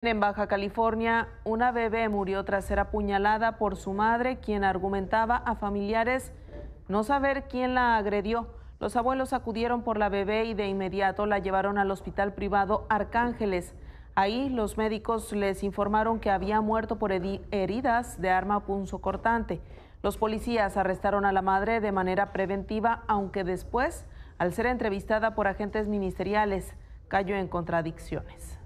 En Baja California, una bebé murió tras ser apuñalada por su madre, quien argumentaba a familiares no saber quién la agredió. Los abuelos acudieron por la bebé y de inmediato la llevaron al hospital privado Arcángeles. Ahí los médicos les informaron que había muerto por heridas de arma punzocortante. Los policías arrestaron a la madre de manera preventiva, aunque después, al ser entrevistada por agentes ministeriales, cayó en contradicciones.